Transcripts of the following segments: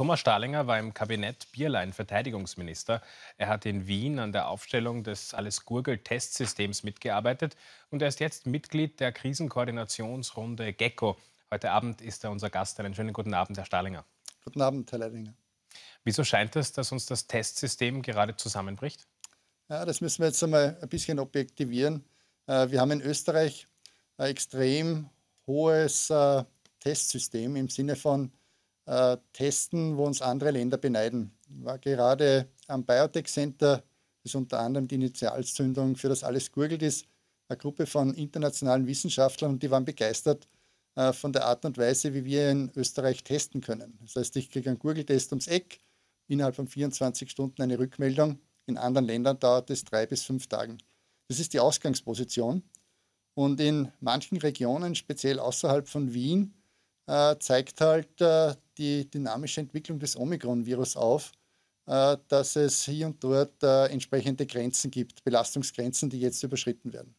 Thomas Stahlinger war im Kabinett Bierlein Verteidigungsminister. Er hat in Wien an der Aufstellung des Alles-Gurgel-Testsystems mitgearbeitet und er ist jetzt Mitglied der Krisenkoordinationsrunde GECKO. Heute Abend ist er unser Gast. Einen schönen guten Abend, Herr Stahlinger. Guten Abend, Herr Leidinger. Wieso scheint es, dass uns das Testsystem gerade zusammenbricht? Ja, das müssen wir jetzt einmal ein bisschen objektivieren. Äh, wir haben in Österreich ein extrem hohes äh, Testsystem im Sinne von äh, testen, wo uns andere Länder beneiden. Ich war gerade am Biotech Center, das unter anderem die Initialzündung für das alles gurgelt ist, eine Gruppe von internationalen Wissenschaftlern und die waren begeistert äh, von der Art und Weise, wie wir in Österreich testen können. Das heißt, ich kriege einen Gurgeltest ums Eck, innerhalb von 24 Stunden eine Rückmeldung. In anderen Ländern dauert es drei bis fünf Tagen. Das ist die Ausgangsposition. Und in manchen Regionen, speziell außerhalb von Wien, äh, zeigt halt äh, die dynamische Entwicklung des Omikron-Virus auf, äh, dass es hier und dort entsprechende Grenzen gibt, Belastungsgrenzen, die jetzt überschritten werden.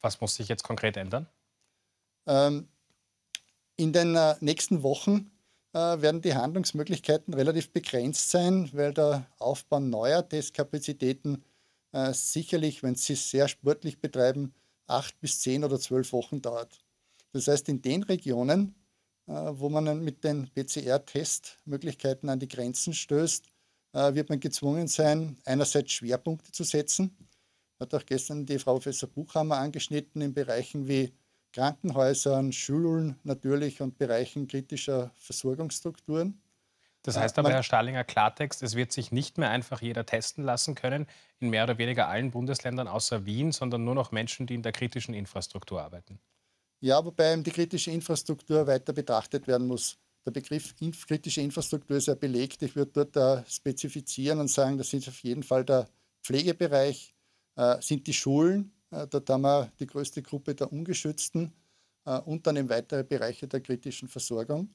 Was muss sich jetzt konkret ändern? Ähm, in den nächsten Wochen werden die Handlungsmöglichkeiten relativ begrenzt sein, weil der Aufbau neuer Testkapazitäten sicherlich, wenn Sie es sehr sportlich betreiben, acht bis zehn oder zwölf Wochen dauert. Das heißt, in den Regionen, äh, wo man mit den PCR-Testmöglichkeiten an die Grenzen stößt, äh, wird man gezwungen sein, einerseits Schwerpunkte zu setzen. Hat auch gestern die Frau Professor Buchhammer angeschnitten in Bereichen wie Krankenhäusern, Schulen natürlich und Bereichen kritischer Versorgungsstrukturen. Das äh, heißt aber, man, Herr Stahlinger, Klartext, es wird sich nicht mehr einfach jeder testen lassen können, in mehr oder weniger allen Bundesländern außer Wien, sondern nur noch Menschen, die in der kritischen Infrastruktur arbeiten. Ja, wobei die kritische Infrastruktur weiter betrachtet werden muss. Der Begriff kritische Infrastruktur ist ja belegt. Ich würde dort äh, spezifizieren und sagen, das ist auf jeden Fall der Pflegebereich, äh, sind die Schulen, äh, dort haben wir die größte Gruppe der Ungeschützten äh, und dann eben weitere Bereiche der kritischen Versorgung.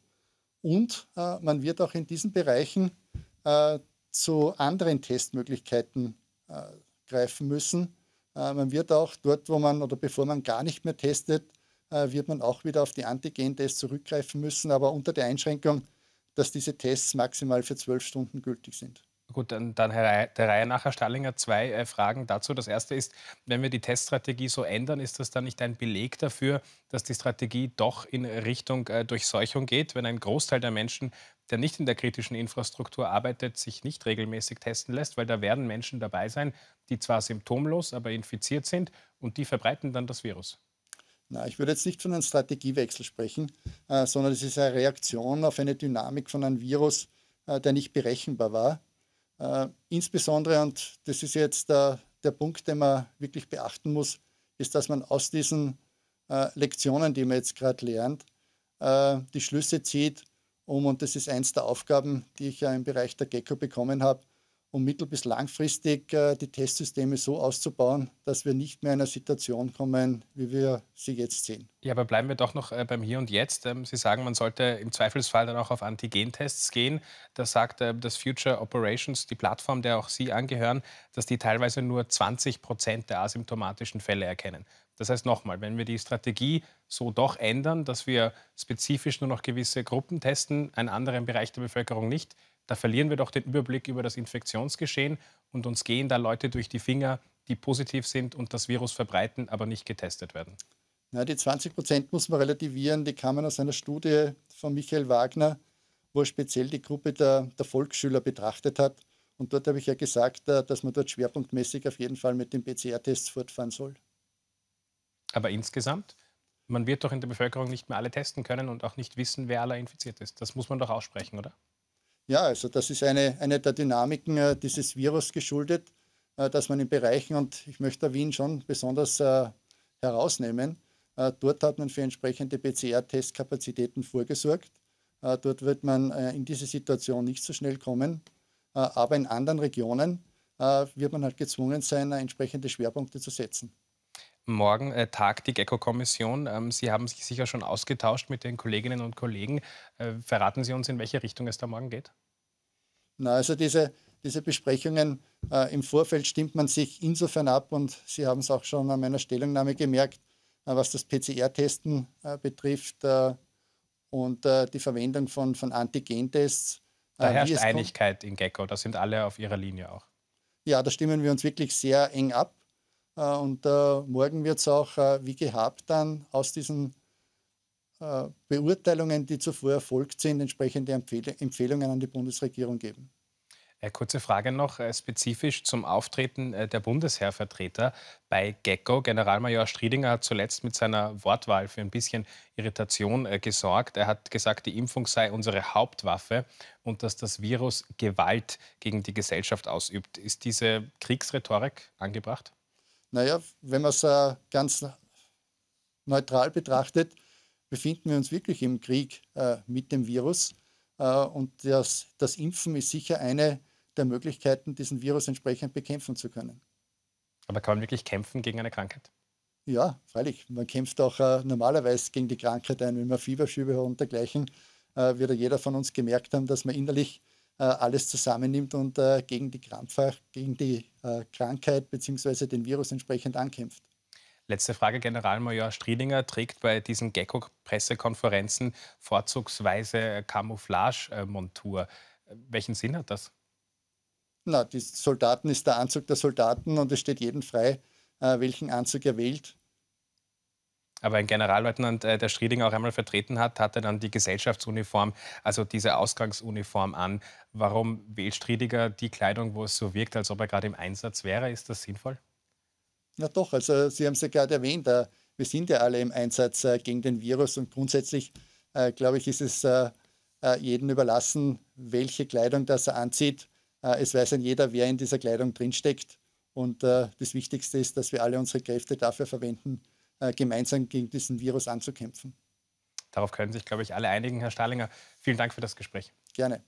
Und äh, man wird auch in diesen Bereichen äh, zu anderen Testmöglichkeiten greifen müssen. man wird auch dort, wo man oder bevor man gar nicht mehr testet, äh, wird man auch wieder auf die Antigen-Tests zurückgreifen müssen, aber unter der Einschränkung, dass diese Tests maximal für zwölf Stunden gültig sind. Gut, dann, dann der Reihe nach, Herr Stallinger, zwei äh, Fragen dazu. Das erste ist, wenn wir die Teststrategie so ändern, ist das dann nicht ein Beleg dafür, dass die Strategie doch in Richtung äh, Durchseuchung geht, wenn ein Großteil der Menschen, der nicht in der kritischen Infrastruktur arbeitet, sich nicht regelmäßig testen lässt? Weil da werden Menschen dabei sein, die zwar symptomlos, aber infiziert sind und die verbreiten dann das Virus. Na, ich würde jetzt nicht von einem Strategiewechsel sprechen, äh, sondern es ist eine Reaktion auf eine Dynamik von einem Virus, äh, der nicht berechenbar war. Äh, insbesondere, und das ist jetzt der, äh, der Punkt, den man wirklich beachten muss, ist, dass man aus diesen äh, Lektionen, die man jetzt gerade lernt, äh, die Schlüsse zieht, um, und das ist eins der Aufgaben, die ich ja im Bereich der Gecko bekommen habe, um mittel- bis langfristig äh, die Testsysteme so auszubauen, dass wir nicht mehr in eine Situation kommen, wie wir sie jetzt sehen. Ja, aber bleiben wir doch noch äh, beim Hier und Jetzt. Ähm, sie sagen, man sollte im Zweifelsfall dann auch auf Antigentests gehen. Da sagt äh, das Future Operations, die Plattform, der auch Sie angehören, dass die teilweise nur 20 Prozent der asymptomatischen Fälle erkennen. Das heißt nochmal, wenn wir die Strategie so doch ändern, dass wir spezifisch nur noch gewisse Gruppen testen, einen anderen Bereich der Bevölkerung nicht, da verlieren wir doch den Überblick über das Infektionsgeschehen und uns gehen da Leute durch die Finger, die positiv sind und das Virus verbreiten, aber nicht getestet werden. Na, die 20 Prozent muss man relativieren. Die kamen aus einer Studie von Michael Wagner, wo er speziell die Gruppe der, der Volksschüler betrachtet hat. Und dort habe ich ja gesagt, äh, dass man dort schwerpunktmäßig auf jeden Fall mit den PCR-Tests fortfahren soll. Aber insgesamt? Man wird doch in der Bevölkerung nicht mehr alle testen können und auch nicht wissen, wer aller infiziert ist. Das muss man doch aussprechen, oder? Ja, also das ist eine, eine der Dynamiken äh, dieses Virus geschuldet, äh, dass man in Bereichen, und ich möchte Wien schon besonders äh, herausnehmen, äh, dort hat man für entsprechende PCR-Testkapazitäten vorgesorgt. Äh, dort wird man äh, in diese Situation nicht so schnell kommen, aber in anderen Regionen wird man halt gezwungen sein, entsprechende Schwerpunkte zu setzen. Morgen äh, tagt die Gecko-Kommission. Ähm, Sie haben sich sicher schon ausgetauscht mit den Kolleginnen und Kollegen. Äh, verraten Sie uns, in welche Richtung es da morgen geht? Na, also diese, diese Besprechungen äh, im Vorfeld stimmt man sich insofern ab und Sie haben es auch schon an meiner Stellungnahme gemerkt, äh, was das PCR-Testen äh, betrifft äh, und die Verwendung von, von Antigentests. Da herrscht Einigkeit in Gecko, da sind alle auf ihrer Linie auch. Ja, da stimmen wir uns wirklich sehr eng ab. Äh, und morgen wird es auch, äh, wie gehabt, dann aus diesen äh, Beurteilungen, die zuvor erfolgt sind, entsprechende Empfehl Empfehlungen an die Bundesregierung geben. Kurze Frage noch spezifisch zum Auftreten der Bundesheervertreter bei Gecko. Generalmajor Striedinger hat zuletzt mit seiner Wortwahl für ein bisschen Irritation gesorgt. Er hat gesagt, die Impfung sei unsere Hauptwaffe und dass das Virus Gewalt gegen die Gesellschaft ausübt. Ist diese Kriegsrhetorik angebracht? Naja, wenn man es äh, ganz neutral betrachtet, befinden wir uns wirklich im Krieg äh, mit dem Virus. Äh, und das, das Impfen ist sicher eine der Möglichkeiten, diesen Virus entsprechend bekämpfen zu können. Aber kann man wirklich kämpfen gegen eine Krankheit? Ja, freilich. Man kämpft auch äh, normalerweise gegen die Krankheit ein, wenn man Fieberschübe und dergleichen. Äh, wird jeder von uns gemerkt haben, dass man innerlich äh, alles zusammennimmt und äh, gegen die, Krampfach, gegen die äh, Krankheit bzw. den Virus entsprechend ankämpft. Letzte Frage, Generalmajor Striedinger trägt bei diesen Gecko-Pressekonferenzen vorzugsweise Camouflage-Montur. Welchen Sinn hat das? Na, die Soldaten ist der Anzug der Soldaten und es steht jedem frei, welchen Anzug er wählt aber ein Generalleutnant, äh, der Strieding auch einmal vertreten hat, hatte dann die Gesellschaftsuniform, also diese Ausgangsuniform an. Warum wählt Striediger die Kleidung, wo es so wirkt, als ob er gerade im Einsatz wäre? Ist das sinnvoll? Na doch, also Sie haben es ja gerade erwähnt, äh, wir sind ja alle im Einsatz äh, gegen den Virus und grundsätzlich, glaube ich, ist es jedem überlassen, welche Kleidung das er anzieht. Es weiß ein jeder, wer in dieser Kleidung drinsteckt. Und das Wichtigste ist, dass wir alle unsere Kräfte dafür verwenden, äh, gemeinsam gegen diesen Virus anzukämpfen. Darauf können sich, glaube ich, alle einigen. Herr Stalinger. vielen Dank für das Gespräch. Gerne.